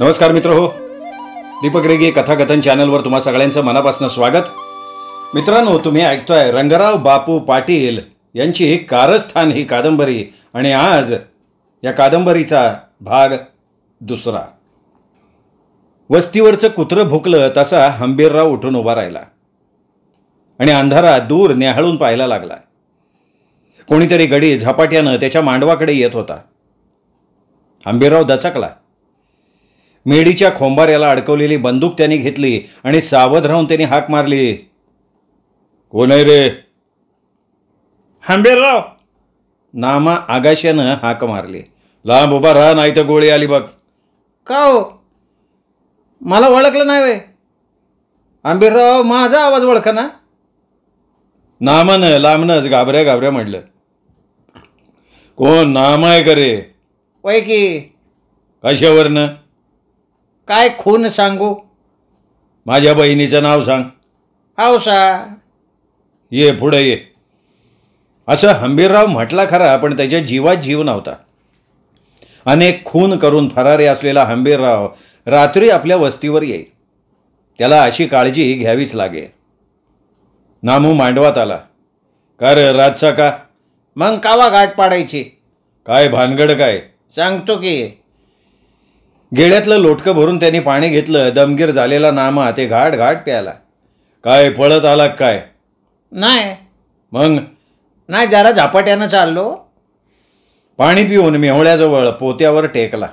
नमस्कार मित्र हो दीपक रेगी कथाकथन चॅनलवर तुम्हा सगळ्यांचं मनापासून स्वागत मित्रांनो तुम्ही ऐकतोय रंगराव बापू पाटील यांची कारस्थान ही कादंबरी आणि आज या कादंबरीचा भाग दुसरा वस्तीवरचं कुत्रं भुकलं तसा हंबीरराव उठून उभा राहिला आणि अंधारा दूर न्याहाळून पाहायला लागला कोणीतरी गडी झपाट्यानं त्याच्या मांडवाकडे येत होता हंबीरराव दचकला मेडीच्या खोंबाऱ्याला अडकवलेली बंदूक त्यांनी घेतली आणि सावध राहून त्यांनी हाक मारली कोण आहे रे हांबेरराव नामा आगाशानं हाक मारली लांब उभा राहा नाही तर गोळी आली बघ का हो मला ओळखलं नाही वे आंबीरराव माझा आवाज ओळखा ना नामानं लांबनंच घाबऱ्या घाबऱ्या म्हटलं कोण नाम आहे का रे वय की कशावरनं काय खून सांगू माझ्या बहिणीचं नाव सांग सा ये पुढं ये असं हंबीरराव म्हटला खरा पण त्याच्या जीवात जीव नव्हता अनेक खून करून फरारी असलेला हंबीरराव रात्री आपल्या वस्तीवर येईल त्याला अशी काळजी घ्यावीच लागे नामू मांडवात आला कर रे रातचा का मग कावा गाठ पाडायची काय भानगड काय सांगतो की गेड्यातलं लोटकं भरून त्यांनी पाणी घेतलं दमगीर झालेला नामा ते घाट घाट प्याला काय पळत आला काय नाही मग नाही जरा झापाट्यानं चाललो पाणी पिऊन मेहोळ्याजवळ पोत्यावर टेकला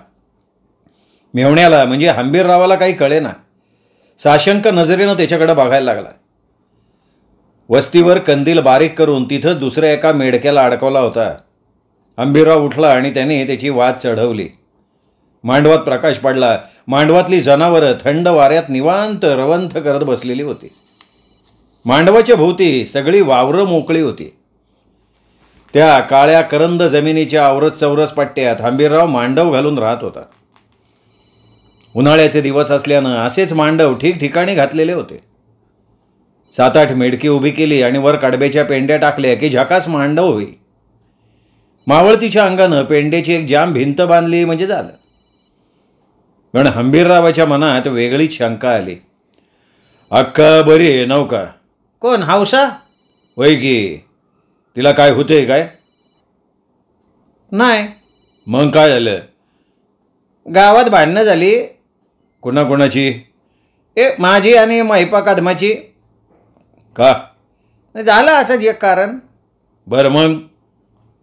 मेहण्याला म्हणजे हंबीररावाला काही कळे ना साशंक नजरेनं त्याच्याकडं बघायला लागला वस्तीवर कंदील बारीक करून तिथं दुसऱ्या एका मेडक्याला अडकवला होता हंबीरराव उठला आणि त्याने त्याची वाद चढवली मांडवात प्रकाश पडला मांडवातली जनावर थंड वाऱ्यात निवांत रवंथ करत बसलेली होती मांडवाच्या भोवती सगळी वावरं मोकळी होती त्या काळ्या करंद जमिनीच्या आवरत चौरस पट्ट्यात हंबीरराव मांडव घालून राहत होता उन्हाळ्याचे दिवस असल्यानं असेच मांडव ठिकठिकाणी घातलेले होते सात आठ मेडकी उभी केली आणि वर कडब्याच्या पेंड्या टाकल्या की झकास मांडव होई मावळतीच्या अंगानं पेंड्याची एक जाम भिंत बांधली म्हणजे झालं पण हंबीररावाच्या मनात वेगळीच शंका आली अक्का बरी आहे नौका कोण हावसा होई की तिला काय होते काय नाही मग काय झालं गावात भांडणं झाली कोणाकोणाची ए माझी आणि महिपा कदमाची का झालं असं एक कारण बरं मग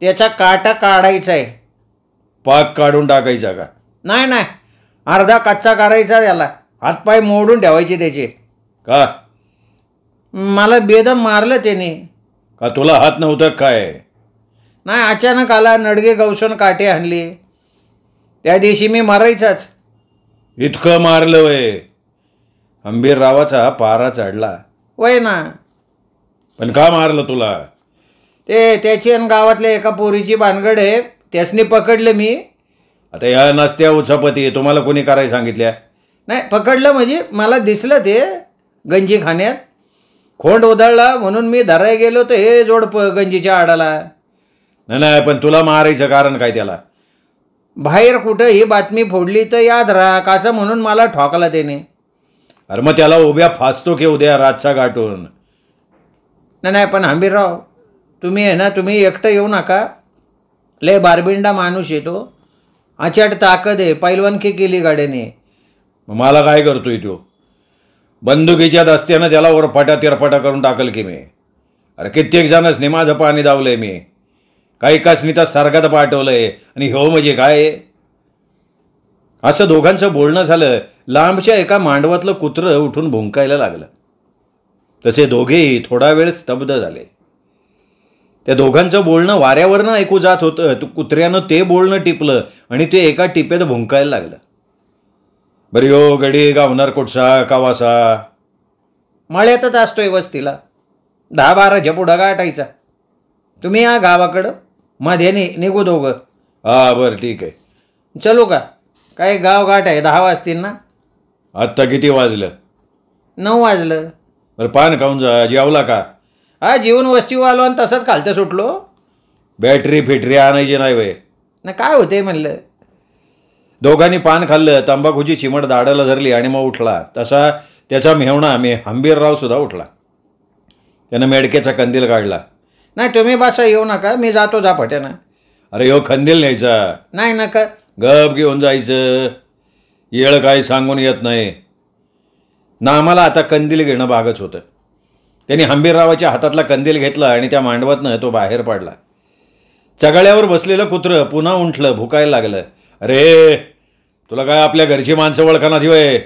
त्याचा काटा काढायचा आहे पाक काढून टाकायचा का नाही नाही अर्धा कच्चा करायचा त्याला हातपाय मोडून ठेवायचे त्याचे का मला बेदम मारलं त्याने का तुला हात नव्हतं काय नाही अचानक आला नडगे गवसून काटे आणले त्या दिवशी मी मारायचाच इतकं मारलं वय अंबीररावाचा पारा चढला वय ना पण का मारलं तुला ते त्याची आणि गावातल्या एका पोरीची भानगड आहे त्यासनी पकडलं मी आता या नसत्या उचापती तुम्हाला कोणी करायला सांगितल्या नाही पकडलं म्हणजे मला दिसलं ते गंजी खाण्यात खोंड उधळला म्हणून मी धराय गेलो तर हे जोड प गंजीच्या आडाला नाही नाही पण तुला मारायचं कारण काय त्याला बाहेर कुठं ही बातमी फोडली तर याद राहा कसं म्हणून मला ठोकला त्याने अरे मग त्याला उभ्या फासतो की उद्या रातचा गाठून नाही नाही पण हंबीरराव तुम्ही आहे ना तुम्ही एकटं येऊ नका लय बारबिंडा माणूस येतो आचाट ताकद आहे पैलवानकी केली गाड्याने मला काय करतोय तो बंदुकीच्या दस्त्यानं त्याला ओरफाटा तिरफाटा करून टाकल की मी अरे कित्येक जणच माझं पाणी दावलंय मी काही सारखा तर सारखात पाठवलंय आणि हो म्हणजे काय असं दोघांचं बोलणं झालं लांबच्या एका मांडवातलं कुत्रं उठून भुंकायला लागलं तसे दोघेही थोडा वेळ स्तब्ध झाले त्या दोघांचं बोलणं वाऱ्यावरनं ऐकू जात होतं कुत्र्यानं ते बोलणं टिपलं आणि ते एका टिपेत भुंकायला लागलं बरं हो गडी गावणार कुठसा कावासा माळ्यातच असतोय वस्तीला दहा बाराच्या पुढं गाठायचा तुम्ही या गावाकडं नि निघू दोघं हा बरं ठीक आहे चलो का काय गाव गाठ आहे दहा वाजतील ना आत्ता किती वाजलं नऊ वाजलं बरं पान खाऊन जा जेवला का हा जीवन वस्ती आलो आणि तसंच खालतं सुटलो बॅटरी फिटरी आणायची नाही वय ना काय होते म्हणलं दोघांनी पान खाल्लं तंबाखूची चिमट दाडाला धरली आणि मग उठला तसा त्याचा मेहणा मी हंबीरराव सुद्धा उठला त्यानं मेडकेचा कंदील काढला नाही तुम्ही बसा येऊ नका मी जातो जा फट्यानं अरे यो कंदील न्यायचा नाही नका गप घेऊन जायचं येळ काही सांगून येत नाही ना आम्हाला आता कंदील घेणं भागच होतं त्यांनी हंबीररावाच्या हातातला कंदील घेतला आणि त्या मांडवातनं तो बाहेर पडला चगाळ्यावर बसलेलं कुत्र पुन्हा उंठलं भुकायला लागलं अरे तुला काय आपल्या घरची माणसं ओळखना दिवय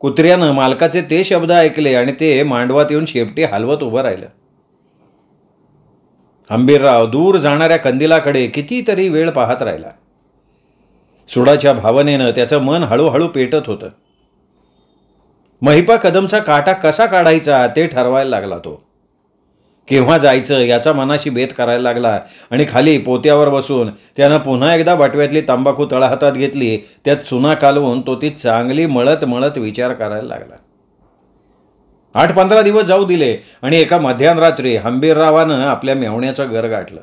कुत्र्यानं मालकाचे ते शब्द ऐकले आणि ते मांडवात येऊन शेपटी हलवत उभं राहिलं हंबीरराव दूर जाणाऱ्या कंदिलाकडे कितीतरी वेळ पाहत राहिला सुडाच्या भावनेनं त्याचं मन हळूहळू पेटत होतं महिपा कदमचा काटा कसा काढायचा ते ठरवायला लागला तो केव्हा जायचं याचा मनाशी बेत करायला लागला आणि खाली पोत्यावर बसून त्यानं पुन्हा एकदा बटव्यातली तंबाखू तळहातात घेतली त्यात चुना कालवून तो ती चांगली मळत मळत विचार करायला लागला आठ पंधरा दिवस जाऊ दिले आणि एका मध्यान रात्री हंबीररावानं आपल्या मेवण्याचं घर गाठलं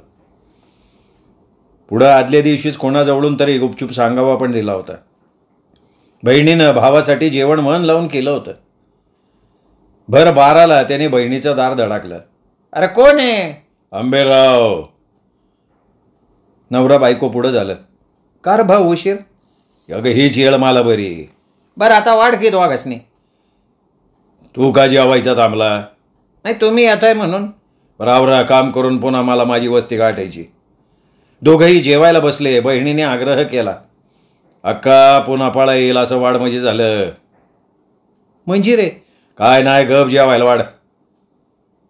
पुढं आदल्या दिवशीच कोणाजवळून तरी गुपचूप सांगावा पण दिला होता बहिणीनं भावासाठी जेवण मन लावून केलं होतं भर बाराला त्याने बहिणीचं दार धडाकलं अरे कोण आहे आंबेराव नवरा बायको पुढं झालं कार भाऊ उशीर अगं ही येळ मला बरी बर आता वाढ घेत वाघसनी तू का जेवायचा थांबला नाही तुम्ही येत आहे म्हणून रावरा काम करून पुन्हा मला माझी वस्ती गाठायची दोघही जेवायला बसले बहिणीने आग्रह केला अक्का पुन्हा पाळा येईल असं वाड म्हणजे झालं म्हणजे रे काय नाही गप जेवायला वाड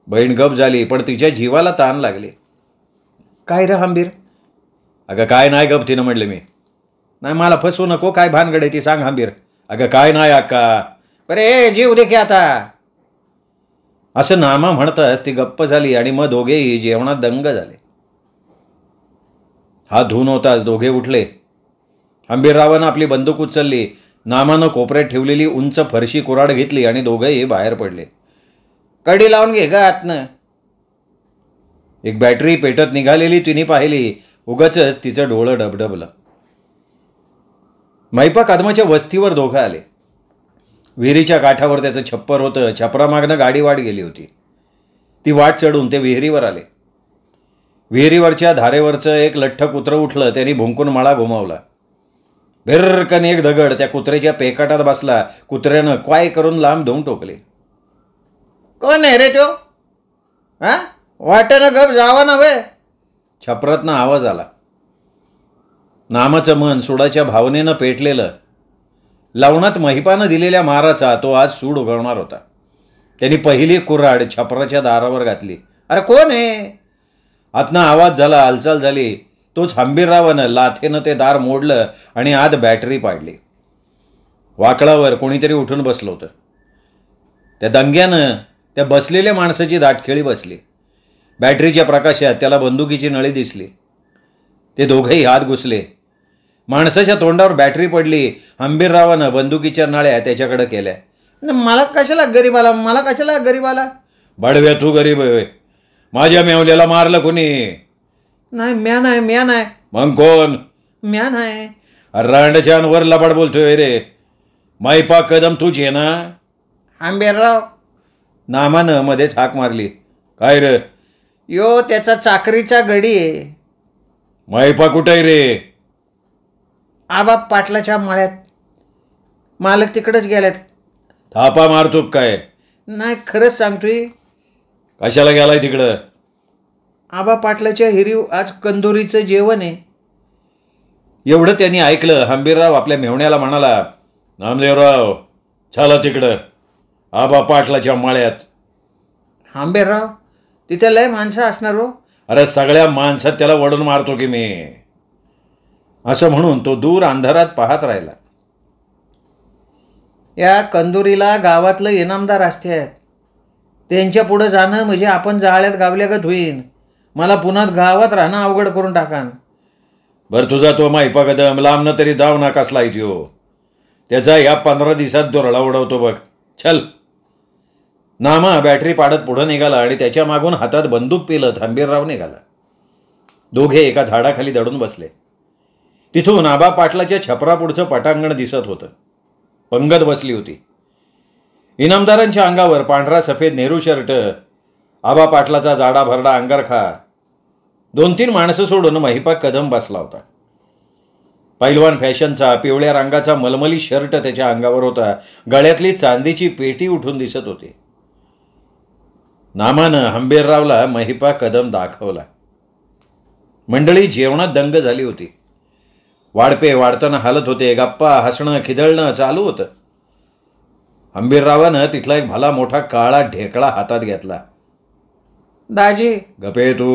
बहीण गप झाली पण तिच्या जीवाला ताण लागले काय रे हांबीर अगं काय नाही गप तिनं म्हटलं मी नाही मला फसवू नको काय भानगड आहे ती सांग हांबीर अगं काय नाही अक्का बरे जीव दे की आता असं नामा म्हणताच ती गप्प झाली आणि मग दोघेही जेवणात दंग झाले हा धून होताच दोघे उठले अंबीररावांना आपली बंदूक उचलली नामानं कोपऱ्यात ठेवलेली उंच फरशी कुराड घेतली आणि दोघंही बाहेर पडले कडी लावून घे ग आतनं एक बॅटरी पेटत निघालेली तिने पाहिली उगाच तिचं डोळं डबडबलं मैपा कादमाच्या वस्तीवर दोघं आले विहिरीच्या काठावर त्याचं छप्पर होतं छपरामागनं गाडी वाट गेली होती ती वाट चढून ते विहिरीवर आले विहिरीवरच्या धारेवरचं एक लठ्ठ कुत्र उठलं त्यांनी भुंकून माळा घुमावला भिरकन एक दगड त्या कुत्र्याच्या पेकाटात बसला कुत्र्यानं क्वाय करून लांब धुवून टोकले कोण आहे रे तो हा वाट्यानं गप जावा नव्हे छपरातनं आवाज आला नामाचं मन सुडाच्या भावनेनं पेटलेलं लावणात महिपानं दिलेल्या माराचा तो आज सूड उघडणार होता त्यांनी पहिली कुऱ्हाड छपराच्या दारावर घातली अरे कोण आहे आतनं आवाज झाला हालचाल झाली तोच हंबीररावानं लाथेनं ते दार मोडलं आणि आत बॅटरी पाडली वाकळावर कोणीतरी उठून बसलं होतं त्या दंग्यानं त्या बसलेल्या माणसाची दाटखेळी बसली बॅटरीच्या प्रकाशात त्याला बंदुकीची नळी दिसली ते दोघंही हात घुसले माणसाच्या तोंडावर बॅटरी पडली हंबीररावानं बंदुकीच्या नळ्या त्याच्याकडे केल्या मला कशाला गरीबाला मला कशाला गरीबाला बडव्या तू गरीब माझ्या मेवल्याला मारलं कोणी नाही म्या नाही म्या नाही मग कोण म्या नाही वर लबाड बोलतोय रे माईपा कदम तूच आहे ना आंबेराव नामान मध्येच हाक मारली काय रे यो त्याचा चाकरीचा गडी आहे माईपा कुठे रे आबा पाटलाच्या माळ्यात मालक तिकडच गेल्यात थापा मारतो काय नाही खरंच सांगतोय कशाला गेलाय तिकडं आबा पाटलाच्या हिरीव आज कंदोरीचं जेवण आहे एवढं त्यांनी ऐकलं हंबीरराव आपल्या मेवण्याला म्हणाला नामदेवराव झाला तिकडं आबा पाटलाच्या माळ्यात हांबीरराव तिथे लय माणसं असणार हो अरे सगळ्या माणसात त्याला वडून मारतो की मी असं म्हणून तो दूर अंधारात पाहत राहिला या कंदुरीला गावातलं इनामदार आहेत त्यांच्या पुढं जाणं म्हणजे आपण जाळ्यात का धुईन मला पुन्हा गावात राहणं अवघड करून टाकान बरं तुझा तो माई कदम लांब न तरी जाऊ ना कसला हो त्याचा ह्या पंधरा दिवसात दोरळा उडवतो बघ छल नामा बॅटरी पाडत पुढं निघाला आणि त्याच्या मागून हातात बंदूक पिलत हंबीरराव निघाला दोघे एका झाडाखाली दडून बसले तिथून आबा पाटलाच्या छपरापुढचं पटांगण दिसत होतं पंगत बसली होती इनामदारांच्या अंगावर पांढरा सफेद नेहरू शर्ट आबा पाटलाचा जाडा भरडा अंगारखा दोन तीन माणसं सोडून महिपा कदम बसला होता पैलवान फॅशनचा पिवळ्या रंगाचा मलमली शर्ट त्याच्या अंगावर होता गळ्यातली चांदीची पेटी उठून दिसत होती नामानं हंबीररावला महिपा कदम दाखवला मंडळी जेवणात दंग झाली होती वाडपे वाढताना हालत होते गप्पा हसणं खिदळणं चालू होतं हंबीररावानं तिथला एक भला मोठा काळा ढेकळा हातात घेतला दाजी गपे तू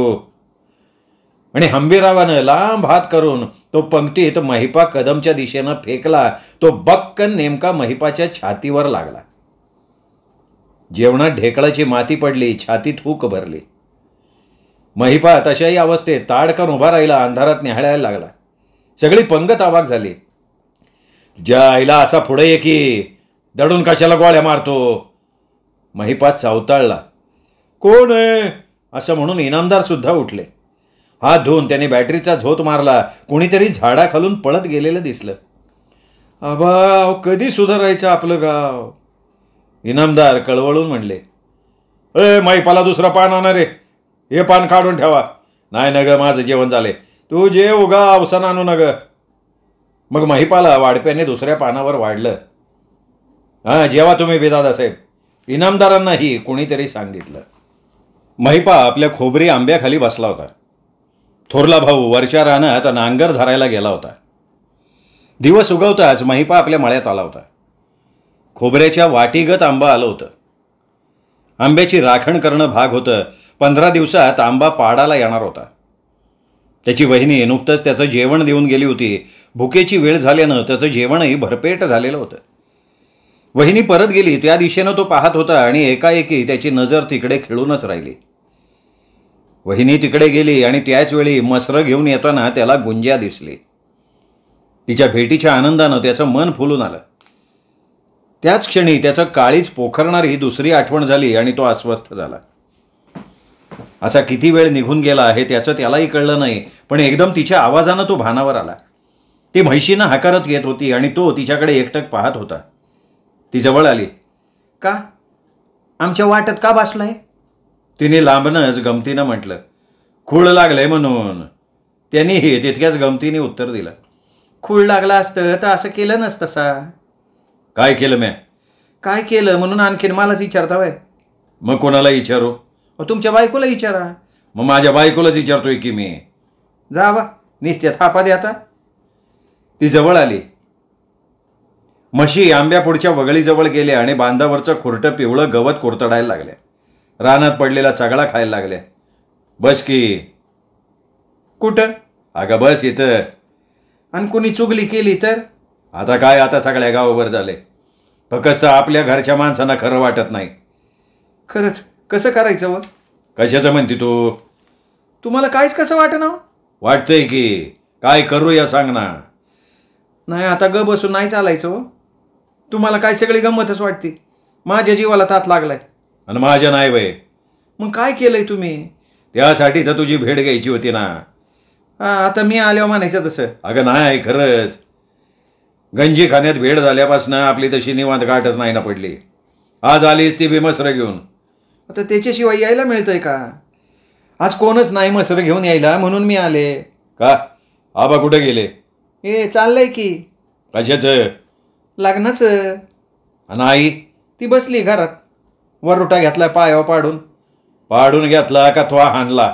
आणि हंबीरावानं लांब हात करून तो पंक्तीत महिपा कदमच्या दिशेनं फेकला तो बक्कन नेमका महिपाच्या छातीवर लागला जेवणात ढेकळाची माती पडली छातीत हुक भरली महिपा तशाही अवस्थेत ताडकन उभा राहिला अंधारात निहाळायला लागला सगळी पंगत आवाक झाली ज्या आईला असा पुढे ये की दडून कशाला गोळ्या मारतो महिपा चावताळला कोण आहे असं म्हणून इनामदार सुद्धा उठले हात धुवून त्याने बॅटरीचा झोत मारला कोणीतरी झाडाखालून पळत गेलेलं दिसलं अभाव कधी सुधारायचं आपलं गाव इनामदार कळवळून म्हणले अय माहिपाला दुसरं पान आणा रे हे पान काढून ठेवा नाही नग माझं जेवण झाले तू जे उगा अवसान आणू न मग महिपाला वाडप्याने दुसऱ्या पानावर वाढलं हां जेव्हा तुम्ही साहेब इनामदारांनाही कोणीतरी सांगितलं महिपा आपल्या खोबरी आंब्याखाली बसला होता थोरला भाऊ वरच्या रानात नांगर धरायला गेला होता दिवस उगवताच महिपा आपल्या मळ्यात आला होता खोबऱ्याच्या वाटीगत आंबा आलं होतं आंब्याची राखण करणं भाग होतं पंधरा दिवसात आंबा पाडाला येणार होता त्याची वहिनी नुकतंच त्याचं जेवण देऊन गेली होती भुकेची वेळ झाल्यानं त्याचं जेवणही भरपेट झालेलं होतं वहिनी परत गेली त्या दिशेनं तो पाहत होता आणि एकाएकी त्याची नजर तिकडे खेळूनच राहिली वहिनी तिकडे गेली आणि त्याच वेळी मसरं घेऊन येताना त्याला गुंज्या दिसली तिच्या भेटीच्या आनंदानं त्याचं मन फुलून आलं त्याच क्षणी त्याचं काळीच पोखरणारी दुसरी आठवण झाली आणि तो अस्वस्थ झाला असा किती वेळ निघून गेला हे त्याचं त्यालाही कळलं नाही पण एकदम तिच्या आवाजानं तो भानावर आला ती म्हैशीनं हाकारत येत होती आणि तो तिच्याकडे एकटक पाहत होता ती जवळ आली का आमच्या वाटत का बसलाय तिने लांबणंच गमतीनं म्हटलं खूळ लागले म्हणून त्यांनीही तितक्याच गमतीने उत्तर दिलं खूळ लागला असतं तर असं केलं नसतं सा काय केलं मॅ काय केलं म्हणून आणखीन मलाच विचारता वय मग कोणाला विचारू तुमच्या बायकोला विचारा मग माझ्या बायकोलाच विचारतोय की मी जा बा निस्त्या थापा द्या आता ती जवळ आली म्हशी पुढच्या वगळीजवळ गेल्या आणि बांधावरचं खुरटं पिवळं गवत कोरतडायला लागल्या रानात पडलेला चगळा खायला लागल्या बस की कुठं अगं बस इथं आणि कुणी चुगली केली तर आता काय आता सगळ्या गावभर झाले फक्त आपल्या घरच्या माणसांना खरं वाटत नाही खरंच कसं करायचं व कशाचं म्हणते तू तुम्हाला काहीच कसं वाटणं हो? वाटतंय की काय करूया सांग ना नाही आता ग बसून नाही चालायचं हो तुम्हाला काय सगळी गंमतच वाटते माझ्या जीवाला तात लागलाय आणि माझ्या नाही वय मग काय केलंय तुम्ही त्यासाठी तर तुझी भेट घ्यायची होती ना आता मी आलो म्हणायचं तसं अगं नाही खरंच गंजी खाण्यात भेट झाल्यापासून आपली तशी निवांत गाठच नाही ना पडली आज आलीच ती बेमस्त्र घेऊन आता त्याच्याशिवाय यायला मिळतंय का आज कोणच नाही मस्त्र घेऊन यायला म्हणून मी आले का आबा कुठं गेले ए चाललंय की कशाच लग्नाचं नाही ती बसली घरात वरुटा घेतलाय पायावर पाडून पाडून घेतला का तो हाणला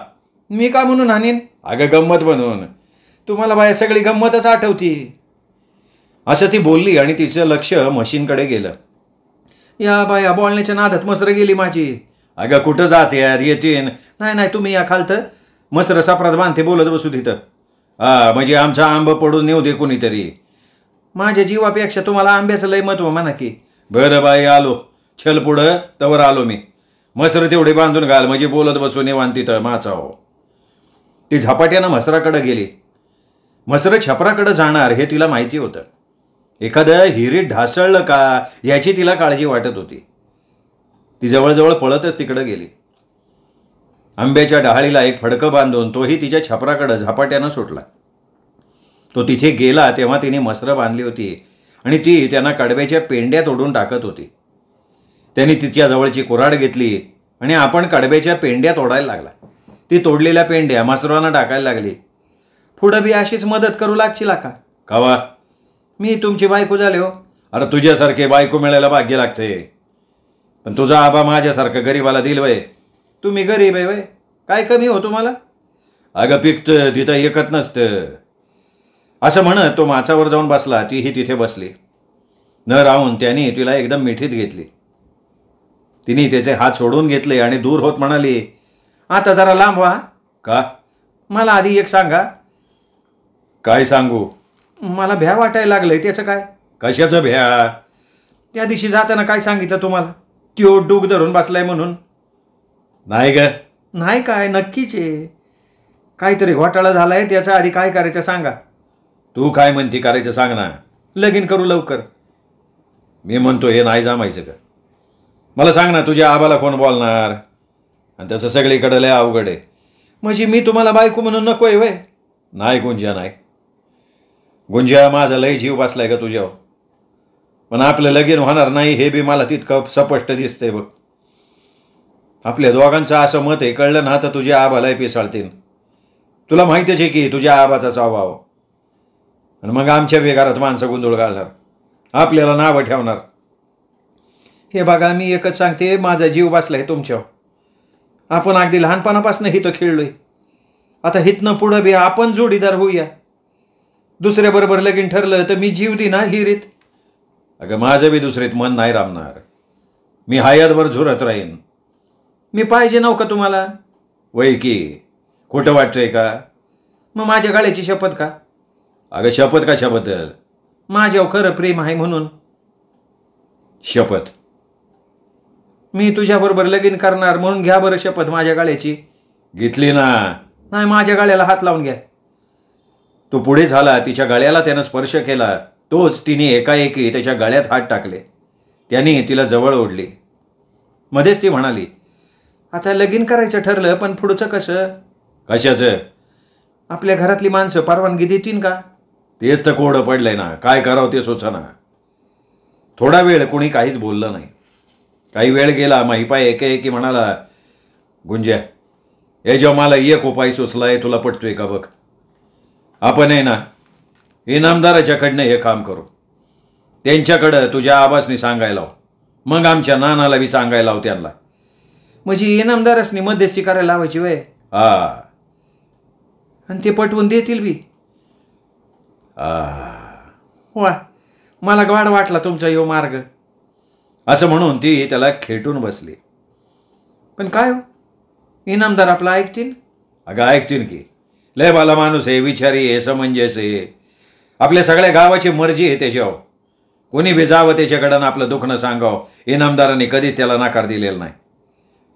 मी का म्हणून हानीन अगं गंमत म्हणून तुम्हाला बाया सगळी गंमतच आठवती असं ती बोलली आणि तिचं लक्ष मशीनकडे गेलं या बाया बोलण्याच्या नादात मसरं गेली माझी अगं कुठं जाते यार येतीन नाही नाही तुम्ही या खालतं मसर सापरात बांधते बोलत बसू तिथं हा म्हणजे आमचा आंब पडून नेऊ दे कोणीतरी माझ्या जीवापेक्षा तुम्हाला आंब्याचं लय महत्व म्हणा की बरं बाई आलो छल पुढं तवर आलो मी मसर तेवढे बांधून घाल म्हणजे बोलत बसू निवांती तिथं माचा ती झपाट्यानं म्हसराकडं गेली मसरं छपराकडं जाणार हे तिला माहिती होतं एखादं हिरी ढासळलं का याची तिला काळजी वाटत होती ती जवळजवळ पळतच तिकडं गेली आंब्याच्या डहाळीला एक फडकं बांधून तोही तिच्या छपराकडं झपाट्यानं सुटला तो तिथे गेला तेव्हा तिने मसरं बांधली होती आणि ती त्यांना कडब्याच्या पेंड्यात ओढून टाकत होती त्यांनी तिच्या जवळची कुऱ्हाड घेतली आणि आपण कडब्याच्या पेंड्या तोडायला लागला ती तोडलेल्या पेंड्या मासुरांना टाकायला लागली पुढं बी अशीच मदत करू लागची लाका कवा मी तुमची बायको झाले हो अरे तुझ्यासारखे बायको मिळायला भाग्य लागते पण तुझा आबा माझ्यासारखं गरीबाला दिल वय तुम्ही गरीब आहे वय काय कमी हो तुम्हाला अगं पिकतं तिथं एकत नसतं असं म्हणत तो माचावर जाऊन बसला तीही तिथे बसली न राहून त्यांनी तिला एकदम मिठीत घेतली तिने त्याचे हात सोडून घेतले आणि दूर होत म्हणाली आता जरा लांब व्हा का मला आधी एक सांगा काय सांगू मला भ्या वाटायला लागलंय त्याचं काय कशाचं भ्या त्या दिवशी जाताना काय सांगितलं तुम्हाला त्यो डूक धरून बसलाय म्हणून नाही ग नाही काय नक्कीच आहे काहीतरी घोटाळा झालाय त्याचा आधी काय करायचं सांगा तू काय म्हणती करायचं सांग ना लगीन करू लवकर मी म्हणतो हे नाही जमायचं का मला सांग ना तुझ्या आबाला कोण बोलणार आणि त्याचं सगळीकडं लय अवघड आहे म्हणजे मी तुम्हाला बायको म्हणून नको आहे वय नाही गुंजा नाही गुंजा माझा लय जीव बसलाय का तुझ्यावर पण आपलं लगीन होणार नाही हे बी मला तितकं स्पष्ट दिसतंय बघ आपल्या दोघांचं असं मत आहे कळलं ना तर तुझ्या आबालाय पिसाळतील तुला माहितीच आहे की तुझ्या आबाचा स्वभाव आणि मग आमच्या बेगारात माणसं गुंधळ घालणार आपल्याला नावं ठेवणार हे बघा मी एकच सांगते माझा जीव बसला आहे तुमच्यावर आपण अगदी लहानपणापासून हित खेळलोय आता हिथनं पुढं बी आपण जोडीदार होऊया दुसऱ्याबरोबर लगीन ठरलं तर मी जीव दिना हिरीत अगं माझं बी दुसरीत मन नाही रामणार मी हायातभर झुरत राहीन मी पाहिजे नव्ह का तुम्हाला वय की खोटं वाटतंय का मग माझ्या गाळ्याची शपथ का अगं शपथ कशाबद्दल माझ्यावर खरं प्रेम आहे म्हणून शपथ मी तुझ्याबरोबर लगीन करणार म्हणून घ्या बरं शपथ माझ्या गाळ्याची घेतली ना नाही माझ्या गाळ्याला हात लावून घ्या तो पुढे झाला तिच्या गाळ्याला त्यानं स्पर्श केला तोच तिने एकाएकी त्याच्या गाळ्यात हात टाकले त्याने तिला जवळ ओढली मध्येच ती म्हणाली आता लगीन करायचं ठरलं पण पुढचं कसं कशाचं आपल्या घरातली माणसं परवानगी देतील का तेच तर कोडं पडलंय ना काय करावं ते सोचा ना थोडा वेळ कोणी काहीच बोललं नाही काही वेळ गेला एक आहे एकी म्हणाला गुंज्या हे मला एक उपाय आहे तुला पटतोय का बघ आपण आहे ना इनामदाराच्याकडनं हे काम करू त्यांच्याकडं तुझ्या आबासनी सांगायला मग आमच्या नानाला बी सांगायला त्यांना म्हणजे इनामदारासनी मध्यस्थी करायला लावायची वय हा आणि ते पटवून देतील बी वा मला गाड वाटला तुमचा यो मार्ग असं म्हणून ती त्याला खेटून बसली पण काय हो इनामदार आपला ऐकतील अगं ऐकतील की लय बाला माणूस आहे विचारी आहे समंजस आहे आपल्या सगळ्या गावाची मर्जी आहे त्याच्यावर हो. कोणी बी जावं त्याच्याकडनं आपलं दुखणं सांगावं इनामदाराने कधीच त्याला नकार दिलेला नाही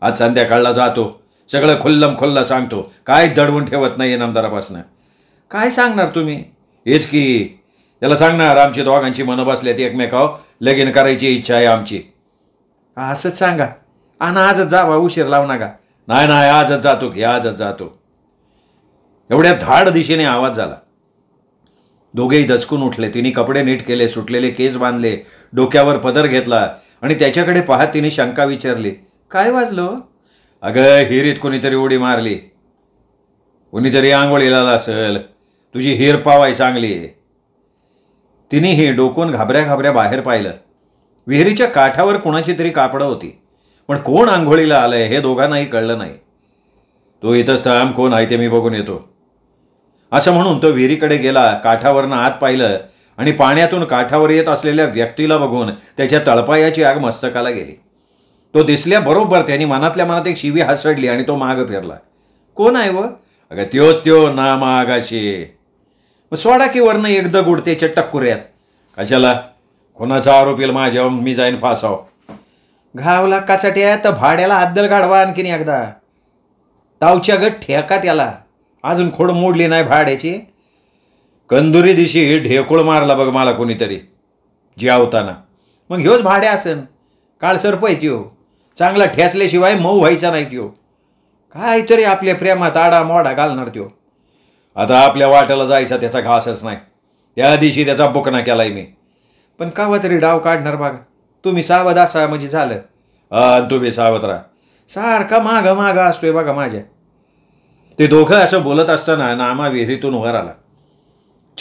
आज संध्याकाळला जातो सगळं खुल्लम खुल्लं सांगतो काय दडवून ठेवत नाही इनामदारापासनं काय सांगणार तुम्ही हेच की त्याला सांगणार आमची दोघांची मनं ती एकमेकाव लगीन करायची इच्छा आहे आमची असंच सांगा आणि आजच जा बा उशीर लावू नका नाही नाही आजच जातो की आजच जातो एवढ्या धाड दिशेने आवाज झाला दोघेही दचकून उठले तिने कपडे नीट केले सुटलेले केस बांधले डोक्यावर पदर घेतला आणि त्याच्याकडे पाहत तिने शंका विचारली काय वाजलो अगं हिरीत कोणीतरी उडी मारली कोणीतरी आंघोळीला असेल तुझी हिर पावाय चांगली तिनेही हे डोकून घाबऱ्या घाबऱ्या बाहेर पाहिलं विहिरीच्या काठावर कुणाची तरी कापडं होती पण कोण आंघोळीला आलंय हे दोघांनाही कळलं नाही तो इथं थांब कोण आहे ते मी बघून येतो असं म्हणून तो विहिरीकडे गेला काठावरनं आत पाहिलं आणि पाण्यातून काठावर येत असलेल्या व्यक्तीला बघून त्याच्या तळपायाची आग मस्तकाला गेली तो दिसल्याबरोबर त्यांनी मनातल्या मनात एक शिवी हसडली आणि तो माग फिरला कोण आहे व अगं त्योच त्यो ना मागाशी मग सोडा की वरनं एक दगड टक्कुऱ्यात कशाला कोणाचा आरोप येईल माझ्या मी जाईन फासाव घावला काचाट्या तर भाड्याला हद्दल काढवा आणखीन एकदा तावच्या गट ठेका त्याला अजून खोड मोडली नाही भाड्याची कंदुरी दिशी ढेकूळ मारला बघ मला कोणीतरी जेवताना मग ह्योच भाड्या असन काळसर त्यो चांगला ठेसल्याशिवाय मऊ व्हायचा नाही त्यो काहीतरी आपल्या प्रेमात आडा मोडा घालणार त्यो आता आपल्या वाट्याला जायचा त्याचा घासच नाही त्या दिवशी त्याचा बुकना केलाय मी पण कावा तरी डाव काढणार बघा तुम्ही सावध असा म्हणजे झालं आणि तुम्ही सावध राहा सारखा मागं मागं असतोय बघा माझ्या ते दोघं असं बोलत असताना नामा विहिरीतून वर आला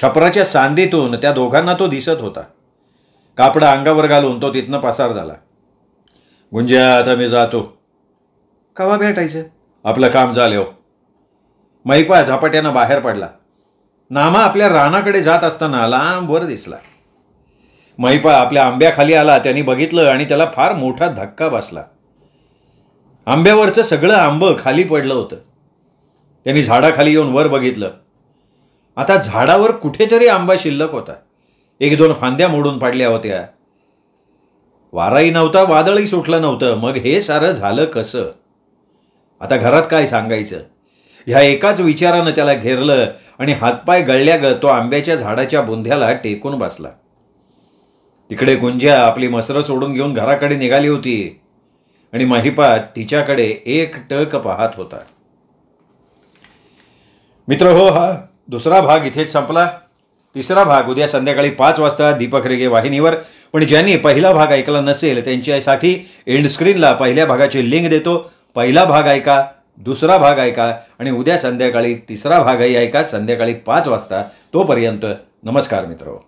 छपराच्या सांदीतून त्या दोघांना तो दिसत होता कापडं अंगावर घालून तो तिथनं पसार झाला गुंज्या आता मी जातो कवा भेटायचं आपलं काम झालं हो मैपा झपाट्यानं बाहेर पडला नामा आपल्या रानाकडे जात असताना लांबवर वर दिसला मैपा आपल्या आंब्याखाली आला त्यांनी बघितलं आणि त्याला फार मोठा धक्का बसला आंब्यावरचं सगळं आंबं खाली पडलं होतं त्यांनी झाडाखाली येऊन वर बघितलं आता झाडावर कुठेतरी आंबा शिल्लक होता एक दोन फांद्या मोडून पाडल्या होत्या वाराही नव्हता वादळही सुटलं नव्हतं मग हे सारं झालं कसं आता घरात काय सांगायचं ह्या एकाच विचारानं त्याला घेरलं आणि हातपाय गळल्याग तो आंब्याच्या झाडाच्या बुंध्याला टेकून बसला तिकडे गुंज्या आपली मसरं सोडून घेऊन घराकडे निघाली होती आणि माहिपा तिच्याकडे एक टक पाहत होता मित्र हो हा दुसरा भाग इथेच संपला तिसरा भाग उद्या संध्याकाळी पाच वाजता दीपक रेगे वाहिनीवर पण ज्यांनी पहिला भाग ऐकला नसेल त्यांच्यासाठी एंडस्क्रीनला पहिल्या भागाची लिंक देतो पहिला भाग ऐका दुसरा भाग ऐका आणि उद्या संध्याकाळी तिसरा भागही ऐका संध्याकाळी पाच वाजता तोपर्यंत नमस्कार मित्रो